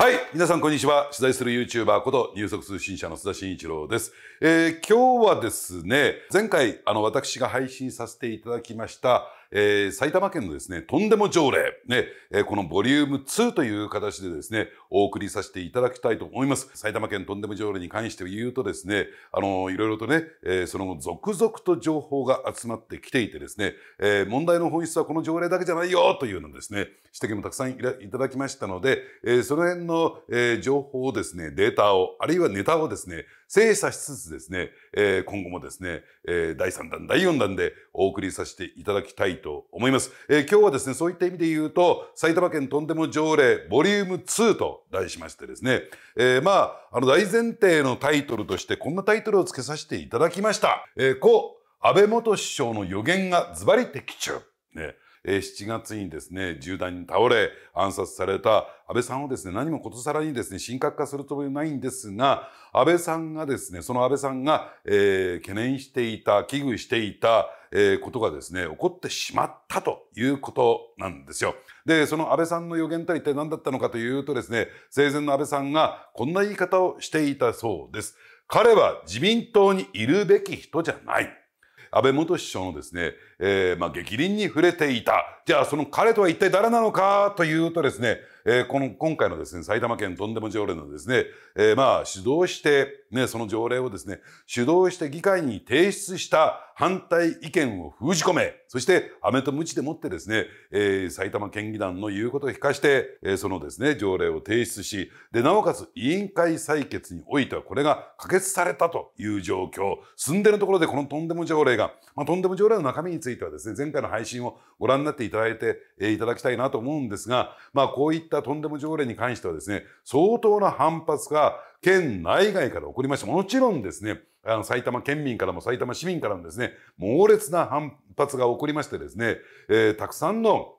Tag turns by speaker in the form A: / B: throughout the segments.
A: はい。皆さん、こんにちは。取材する YouTuber こと入足通信社の須田慎一郎です。えー、今日はですね、前回、あの、私が配信させていただきました、えー、埼玉県のですね、とんでも条例、ね、えー、このボリューム2という形でですね、お送りさせていただきたいと思います。埼玉県とんでも条例に関して言うとですね、あの、いろいろとね、えー、その後続々と情報が集まってきていてですね、え問題の本質はこの条例だけじゃないよというのですね、指摘もたくさんいただきましたので、えその辺の、え情報をですね、データを、あるいはネタをですね、精査しつつですね、えー、今後もですね、えー、第3弾、第4弾でお送りさせていただきたいと思います。えー、今日はですね、そういった意味で言うと、埼玉県とんでも条例ボリューム2と題しましてですね、えまあ、あの大前提のタイトルとしてこんなタイトルを付けさせていただきました。えー、故、安倍元首相の予言がズバリ的中。ね7月にですね、銃弾に倒れ暗殺された安倍さんをですね、何もことさらにですね、深刻化するつもりないんですが、安倍さんがですね、その安倍さんが、えー、懸念していた、危惧していた、えー、ことがですね、起こってしまったということなんですよ。で、その安倍さんの予言とは一体何だったのかというとですね、生前の安倍さんがこんな言い方をしていたそうです。彼は自民党にいるべき人じゃない。安倍元首相のですね、えー、まあ、激鱗に触れていた。じゃあ、その彼とは一体誰なのかというとですね、えー、この、今回のですね、埼玉県とんでも条例のですね、えー、まあ、主導して、ね、その条例をですね、主導して議会に提出した、反対意見を封じ込め、そして飴と鞭でもってですね、えー、埼玉県議団の言うことを聞かして、えー、そのですね、条例を提出し、で、なおかつ委員会採決においてはこれが可決されたという状況、進んでるところでこのとんでも条例が、まあ、とんでも条例の中身についてはですね、前回の配信をご覧になっていただいて、えー、いただきたいなと思うんですが、まあ、こういったとんでも条例に関してはですね、相当な反発が県内外から起こりました。もちろんですね、あの埼玉県民からも埼玉市民からもですね、猛烈な反発が起こりましてですね、えー、たくさんの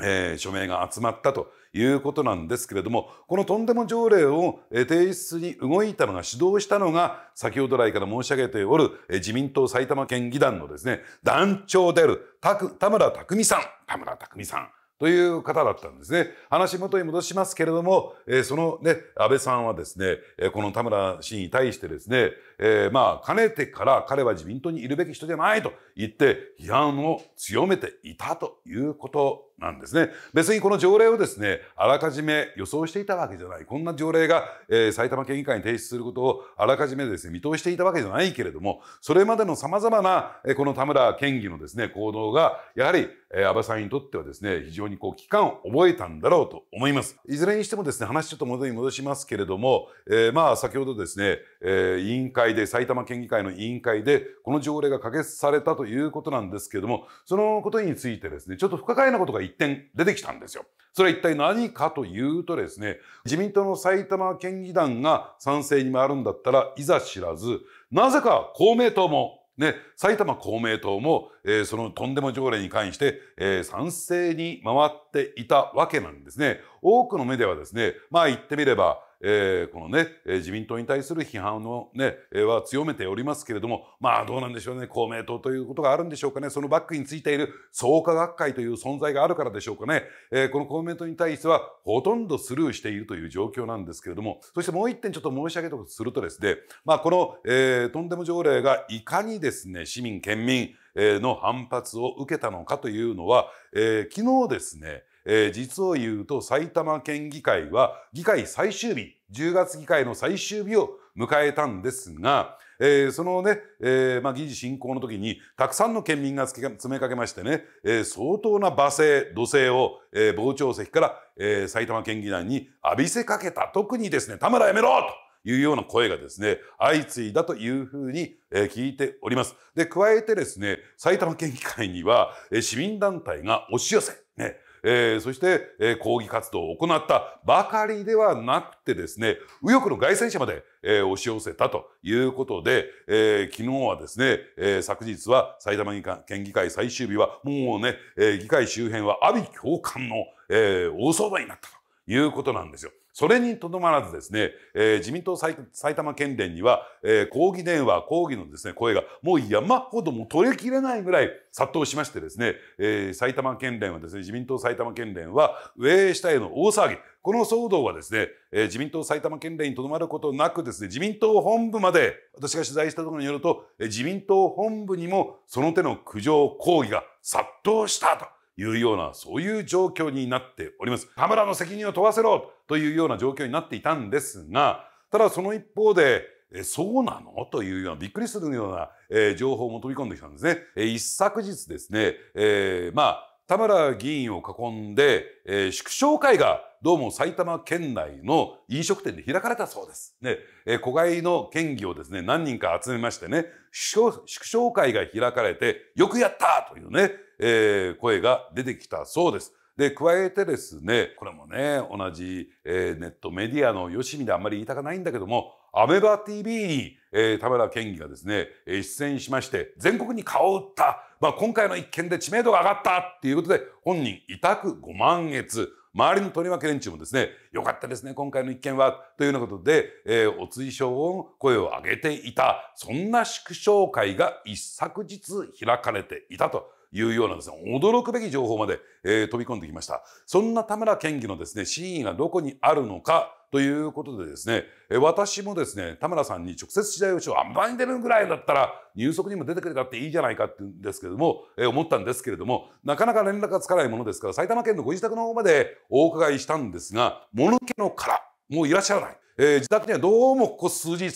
A: えー、署名が集まったということなんですけれども、このとんでも条例を、え提出に動いたのが、指導したのが、先ほど来から申し上げておる、えー、自民党埼玉県議団のですね、団長である、田村匠さん。田村匠さん。という方だったんですね。話元に戻しますけれども、えー、そのね、安倍さんはですね、この田村氏に対してですね、えー、まあ、かねてから彼は自民党にいるべき人じゃないと言って批判を強めていたということなんですね。別にこの条例をですね、あらかじめ予想していたわけじゃない。こんな条例が、えー、埼玉県議会に提出することをあらかじめですね、見通していたわけじゃないけれども、それまでの様々な、えー、この田村県議のですね、行動が、やはり、えー、安倍さんにとってはですね、非常にこう、機感を覚えたんだろうと思います。いずれにしてもですね、話ちょっと元に戻しますけれども、えー、まあ、先ほどですね、えー、委員会会で埼玉県議会の委員会でこの条例が可決されたということなんですけれどもそのことについてですねちょっと不可解なことが一点出てきたんですよ。それは一体何かというとですね自民党の埼玉県議団が賛成に回るんだったらいざ知らずなぜか公明党もね、埼玉公明党も、えー、そのとんでも条例に関して、えー、賛成に回っていたわけなんですね。多くの目ではですね、まあ言ってみれば、えー、このね、自民党に対する批判ね、は強めておりますけれども、まあどうなんでしょうね、公明党ということがあるんでしょうかね、そのバックについている創価学会という存在があるからでしょうかね、えー、この公明党に対してはほとんどスルーしているという状況なんですけれども、そしてもう一点ちょっと申し上げたとするとですね、まあこの、えー、とんでも条例がいかにですね、市民、県民、の反発を受けたのかというのは、えー、昨日ですね、えー、実を言うと埼玉県議会は議会最終日、10月議会の最終日を迎えたんですが、えー、そのね、えー、まあ、議事進行の時に、たくさんの県民が詰めかけましてね、えー、相当な罵声、怒声を、え傍聴席から、え埼玉県議団に浴びせかけた。特にですね、田村やめろというような声がですね、相次いだというふうに、え聞いております。で、加えてですね、埼玉県議会には、え市民団体が押し寄せ、ね、えー、そして、えー、抗議活動を行ったばかりではなくてですね、右翼の外戦車まで、えー、押し寄せたということで、えー、昨日はですね、えー、昨日は埼玉県議会最終日は、もうね、えー、議会周辺は阿鼻教官の、えー、大騒動になったということなんですよ。それにとどまらずですね、えー、自民党埼玉県連には、えー、抗議電話、抗議のですね、声がもう山ほども取りきれないぐらい殺到しましてですね、えー、埼玉県連はですね、自民党埼玉県連は上下への大騒ぎ、この騒動はですね、えー、自民党埼玉県連にとどまることなくですね、自民党本部まで、私が取材したところによると、えー、自民党本部にもその手の苦情抗議が殺到したというような、そういう状況になっております。田村の責任を問わせろというような状況になっていたんですがただその一方でえそうなのというようなびっくりするような、え情報も飛び込んできたんですね。え一昨日ですね、えー、まあ田村議員を囲んで、えー、縮小会がどうも埼玉県内の飲食店で開かれたそうです。ね、えー、子会の県議をですね、何人か集めましてね、縮小会が開かれて、よくやったというね、えー、声が出てきたそうです。で、加えてですね、これもね、同じ、えー、ネットメディアの吉見であんまり言いたくないんだけども、アメバ TV に、えー、田村県議がですね、えー、出演しまして、全国に顔を打った、まあ、今回の一件で知名度が上がったっていうことで、本人委託5万月、周りのとりわけ連中もですね、よかったですね、今回の一件は、というようなことで、えー、お追奨を声を上げていた、そんな祝勝会が一昨日開かれていたと。いうようなです、ね、驚くべき情報まで、えー、飛び込んできました。そんな田村県議のですね、真意がどこにあるのか、ということでですね、私もですね、田村さんに直接取材をしよう。あんまり出るぐらいだったら、入足にも出てくれたっていいじゃないかって言うんですけども、え思ったんですけれども、なかなか連絡がつかないものですから、埼玉県のご自宅の方までお伺いしたんですが、物気の殻、もういらっしゃらない。えー、自宅にはどうもここ数日い。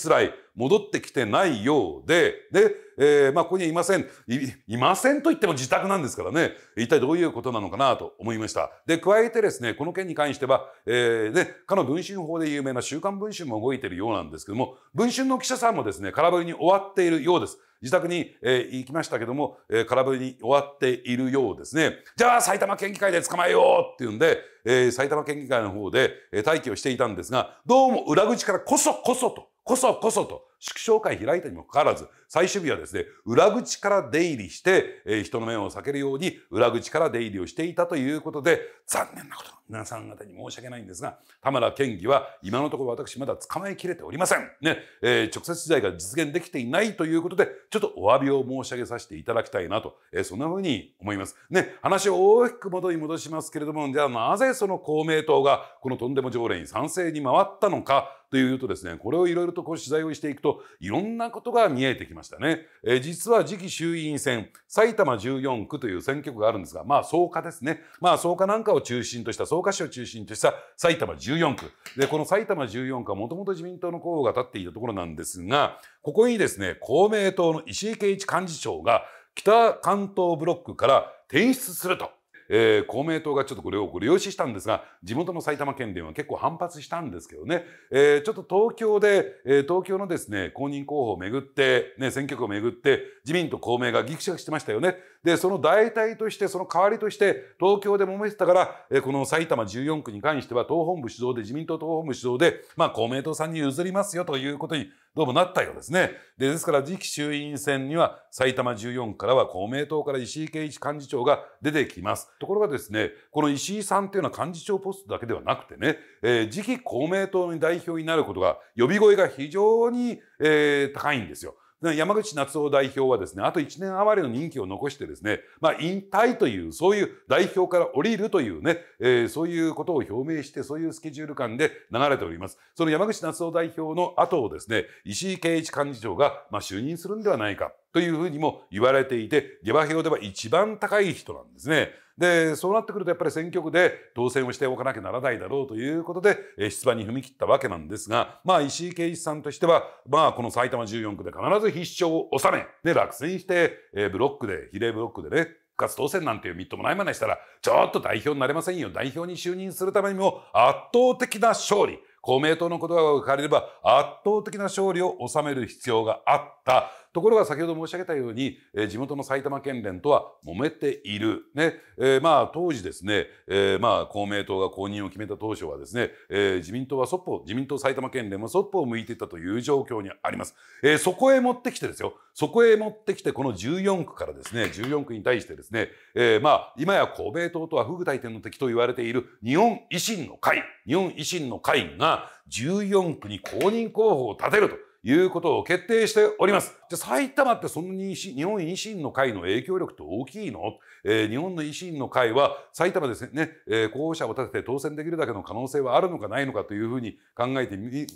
A: 戻ってきてないようで、で、えー、まあ、ここにはいませんい。いませんと言っても自宅なんですからね、一体どういうことなのかなと思いました。で、加えてですね、この件に関しては、えー、ね、かの文春法で有名な週刊文春も動いているようなんですけども、文春の記者さんもですね、空振りに終わっているようです。自宅に、えー、行きましたけども、えー、空振りに終わっているようですね。じゃあ、埼玉県議会で捕まえようっていうんで、えー、埼玉県議会の方で、えー、待機をしていたんですが、どうも裏口からこそこそと、こそこそと祝勝会開いたにもかかわらず、最終日はですね、裏口から出入りして、えー、人の目を避けるように裏口から出入りをしていたということで、残念なこと、皆さん方に申し訳ないんですが、田村県議は今のところ私まだ捕まえきれておりません。ね、えー、直接取材が実現できていないということで、ちょっとお詫びを申し上げさせていただきたいなと、えー、そんなふうに思います。ね、話を大きく元に戻しますけれども、じゃあなぜその公明党がこのとんでも条例に賛成に回ったのか、というとですねこれをいろいろとこう取材をしていくといろんなことが見えてきましたね、えー、実は次期衆院選埼玉14区という選挙区があるんですがまあ草加ですねまあ草加なんかを中心とした草加市を中心とした埼玉14区でこの埼玉14区はもともと自民党の候補が立っていたところなんですがここにですね公明党の石井啓一幹事長が北関東ブロックから転出するとえー、公明党がちょっとこれをご了承ししたんですが、地元の埼玉県では結構反発したんですけどね、えー、ちょっと東京で、えー、東京のですね、公認候補をめぐって、ね、選挙区をめぐって、自民と公明がぎくしゃしてましたよね。で、その代替として、その代わりとして、東京で揉めてたから、えこの埼玉14区に関しては、党本部主導で、自民党党本部主導で、まあ、公明党さんに譲りますよということに、どうもなったようですね。で、ですから次期衆院選には埼玉14区からは公明党から石井啓一幹事長が出てきます。ところがですね、この石井さんっていうのは幹事長ポストだけではなくてね、えー、次期公明党の代表になることが、呼び声が非常に、えー、高いんですよ。山口夏夫代表はですね、あと1年余りの任期を残してですね、まあ、引退という、そういう代表から降りるというね、えー、そういうことを表明して、そういうスケジュール感で流れております。その山口夏夫代表の後をですね、石井啓一幹事長が、まあ、就任するんではないか。というふうにも言われていて、下馬評では一番高い人なんですね。でそうなってくるとやっぱり選挙区で当選をしておかなきゃならないだろうということで出馬に踏み切ったわけなんですが、まあ、石井啓一さんとしては、まあ、この埼玉14区で必ず必勝を収めで落選して、えブロックで比例ブロックでね復活当選なんていうみっともないまねしたらちょっと代表になれませんよ代表に就任するためにも圧倒的な勝利公明党の言葉が書かれれば圧倒的な勝利を収める必要があったところが先ほど申し上げたように、えー、地元の埼玉県連とは揉めている、ねえー、まあ、当時ですね、えー、まあ、公明党が公認を決めた当初はですね、え自民党はそっぽ自民党埼玉県連もそっぽを向いていたという状況にあります、えそこへ持ってきてですよそこへ持ってきてこの14区からですね14区に対してですね、えまあ、今や公明党とは不具体点の敵と言われている日本維新の会日本維新の会が14区に公認候補を立てると。いうことを決定しております。じゃ埼玉ってその日本維新の会の影響力って大きいの、えー、日本の維新の会は埼玉ですね、えー、候補者を立てて当選できるだけの可能性はあるのかないのかというふうに考えてね、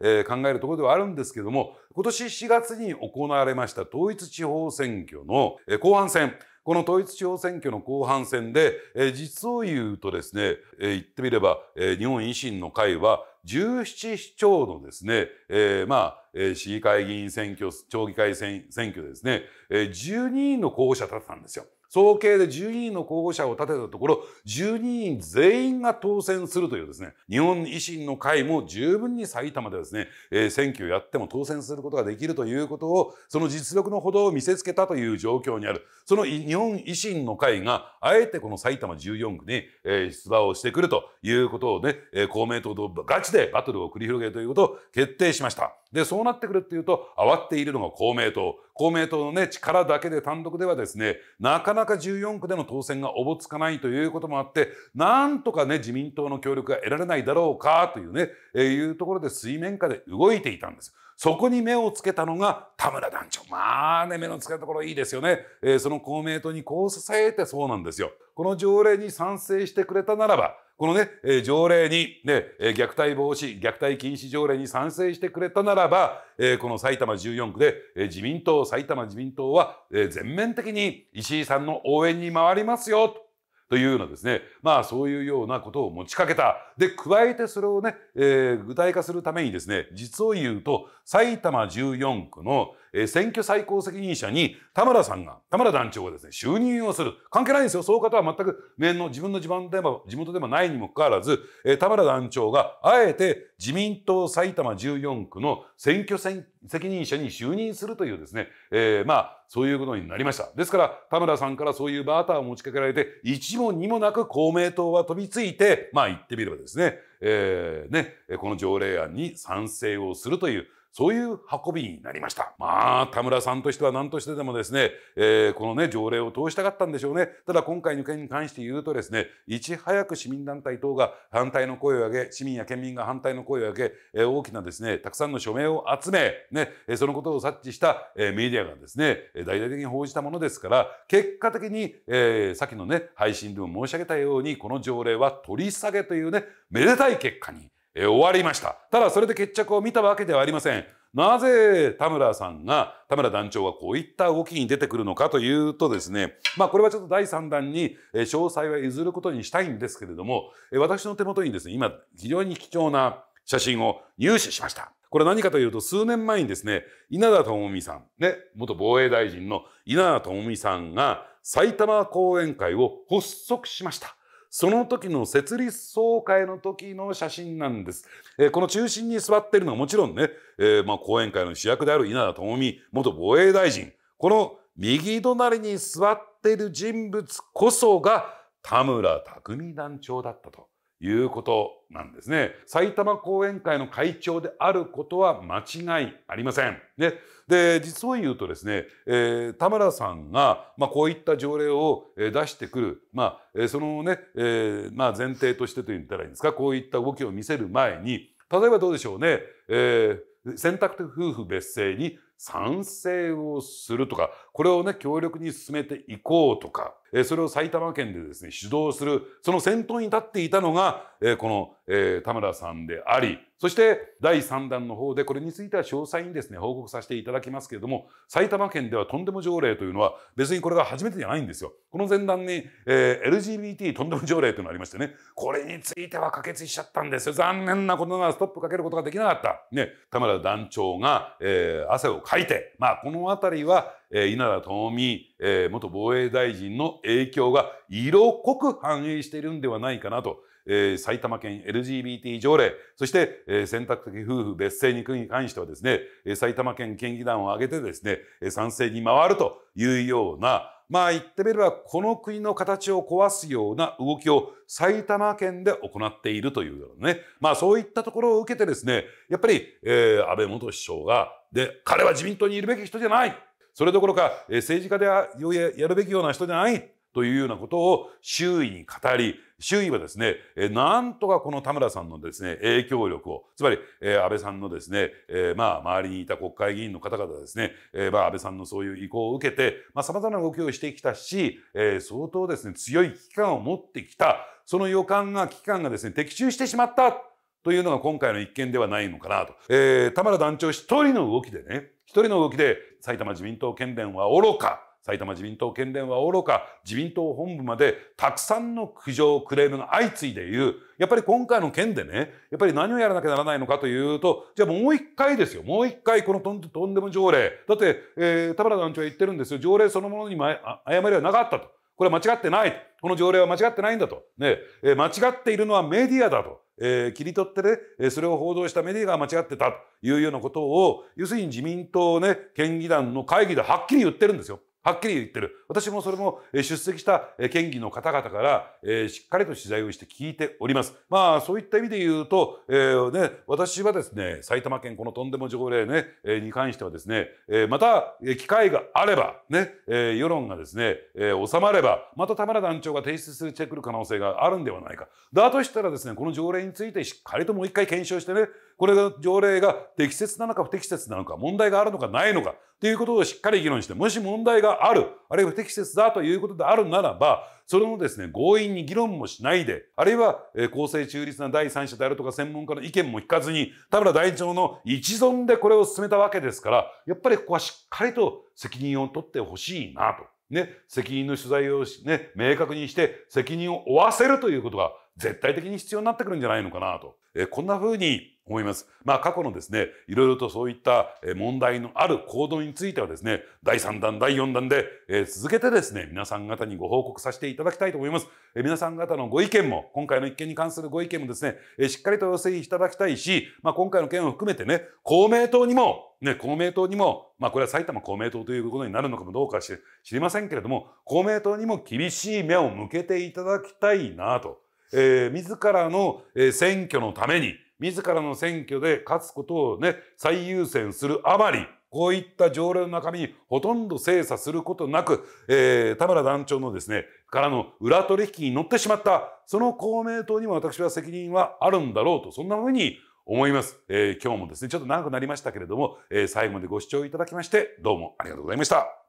A: えー、考えるところではあるんですけども、今年4月に行われました統一地方選挙の、え後半戦、この統一地方選挙の後半戦で、えー、実を言うとですね、えー、言ってみれば、えー、日本維新の会は17市町のですね、えー、まあ、え市議会議員選挙、町議会選挙ですね、え12人の候補者立てたんですよ。総計で12人の候補者を立てたところ、12人全員が当選するというですね、日本維新の会も十分に埼玉でですね、えー、選挙をやっても当選することができるということを、その実力のほどを見せつけたという状況にある。その日本維新の会が、あえてこの埼玉14区に、えー、出馬をしてくるということをね、えー、公明党とガチでバトルを繰り広げるということを決定しました。で、そうなってくるっていうと、慌っているのが公明党。公明党のね、力だけで単独ではですね、なかなか14区での当選がおぼつかないということもあって、なんとかね、自民党の協力が得られないだろうかというね、えー、いうところで水面下で動いていたんです。そこに目をつけたのが田村団長。まあね、目のつけたところいいですよね。えー、その公明党にこう支えてそうなんですよ。この条例に賛成してくれたならば、このね、え条例に、ね、え虐待防止、虐待禁止条例に賛成してくれたならば、えこの埼玉14区で、え自民党、埼玉自民党は、え全面的に石井さんの応援に回りますよ、とというようなですね、まあそういうようなことを持ちかけた。で、加えてそれをね、えー、具体化するためにですね、実を言うと、埼玉14区の、え選挙最高責任者に田村さんが、田村団長がですね、就任をする。関係ないんですよ。そうか方は全く面の自分の地盤でも、地元でもないにもかかわらず、え田村団長があえて自民党埼玉14区の選挙戦責任者に就任するというですね、えー、まあ、そういうことになりました。ですから、田村さんからそういうバーターを持ちかけられて、一問にもなく公明党は飛びついて、まあ言ってみればですね、えー、ね、この条例案に賛成をするという、そういう運びになりました。まあ、田村さんとしては何としてでもですね、えー、このね、条例を通したかったんでしょうね。ただ今回の件に関して言うとですね、いち早く市民団体等が反対の声を上げ、市民や県民が反対の声を上げ、えー、大きなですね、たくさんの署名を集め、ね、そのことを察知した、えー、メディアがですね、大々的に報じたものですから、結果的に、えー、さっきのね、配信でも申し上げたように、この条例は取り下げというね、めでたい結果にえ終わりました。ただそれで決着を見たわけではありません。なぜ田村さんが、田村団長はこういった動きに出てくるのかというとですね、まあこれはちょっと第3弾に詳細は譲ることにしたいんですけれども、私の手元にですね、今非常に貴重な写真を入手しました。これ何かというと数年前にですね、稲田朋美さん、ね、元防衛大臣の稲田朋美さんが埼玉後援会を発足しました。その時の設立総会の時の写真なんです。えー、この中心に座っているのはもちろんね、えー、まあ、後援会の主役である稲田朋美元防衛大臣。この右隣に座っている人物こそが田村匠団長だったと。いうことなんですね。埼玉講演会の会長であることは間違いありません。ね、で実を言うとですね、えー、田村さんが、まあ、こういった条例を出してくる、まあ、そのね、えー、まあ、前提としてと言ったらいいんですかこういった動きを見せる前に例えばどうでしょうね、えー、選択的夫婦別姓に賛成をするとかこれをね強力に進めていこうとかそれを埼玉県でですね、主導する、その先頭に立っていたのが、この田村さんであり、そして第3弾の方でこれについては詳細にですね、報告させていただきますけれども、埼玉県ではとんでも条例というのは別にこれが初めてじゃないんですよ。この前段に、え LGBT とんでも条例というのがありましてね、これについては可決しちゃったんですよ。残念なことならストップかけることができなかった。ね、田村団長が、え汗をかいて、まあこの辺りはえ稲田朋美、え元防衛大臣の影響が色濃く反映しているんではないかなと。え埼玉県 LGBT 条例、そして、え選択的夫婦別姓に関してはですね、え埼玉県県議団を挙げてですね、え賛成に回るというような、まあ言ってみればこの国の形を壊すような動きを埼玉県で行っているというようなね、まあそういったところを受けてですね、やっぱり、えー、安倍元首相が、で、彼は自民党にいるべき人じゃないそれどころか、え政治家でやるべきような人じゃないというようなことを周囲に語り、周囲はですね、えなんとかこの田村さんのですね、影響力を、つまり、え安倍さんのですね、えまあ、周りにいた国会議員の方々ですね、えまあ、安倍さんのそういう意向を受けて、まあ、様々な動きをしてきたし、え相当ですね、強い危機感を持ってきた、その予感が、危機感がですね、的中してしまったというのが今回の一件ではないのかなと。えー、田村団長一人の動きでね、一人の動きで埼玉自民党県連は愚か、埼玉自民党県連は愚か、自民党本部までたくさんの苦情、クレームが相次いでいる。やっぱり今回の件でね、やっぱり何をやらなきゃならないのかというと、じゃあもう一回ですよ。もう一回このとんとんでも条例。だって、えー、田原団長は言ってるんですよ。条例そのものに、ま、誤りはなかったと。これは間違ってない。この条例は間違ってないんだと。ね、えー、間違っているのはメディアだと。えー、切り取ってね、それを報道したメディアが間違ってたというようなことを、要するに自民党ね、県議団の会議ではっきり言ってるんですよ。はっきり言ってる。私もそれも出席した県議の方々からしっかりと取材をして聞いております。まあそういった意味で言うと、えーね、私はですね、埼玉県このとんでも条例ね、えに関してはですね、えまた機会があれば、ね、え世論がですね、え収まれば、また田村団長が提出するチェックる可能性があるんではないか。だとしたらですね、この条例についてしっかりともう一回検証してね、これが条例が適切なのか不適切なのか、問題があるのかないのか、ということをしっかり議論して、もし問題がある、あるいは不適切だということであるならば、それもですね、強引に議論もしないで、あるいは、え公正中立な第三者であるとか専門家の意見も聞かずに、田村大長の一存でこれを進めたわけですから、やっぱりここはしっかりと責任を取ってほしいなと。ね、責任の取材をね、明確にして責任を負わせるということが絶対的に必要になってくるんじゃないのかなと。えこんな風に思います。まあ過去のですね、いろいろとそういった問題のある行動についてはですね、第3弾、第4弾で、え続けてですね、皆さん方にご報告させていただきたいと思います。え皆さん方のご意見も、今回の一件に関するご意見もですね、えしっかりと要請いただきたいし、まあ今回の件を含めてね、公明党にもね、公明党にも、まあ、これは埼玉公明党ということになるのかもどうか知りませんけれども、公明党にも厳しい目を向けていただきたいなと、えー、自らの選挙のために、自らの選挙で勝つことをね、最優先するあまり、こういった条例の中身にほとんど精査することなく、えー、田村団長のですね、からの裏取引に乗ってしまった、その公明党にも私は責任はあるんだろうと、そんなふうに思います。えー、今日もですね、ちょっと長くなりましたけれども、えー、最後までご視聴いただきまして、どうもありがとうございました。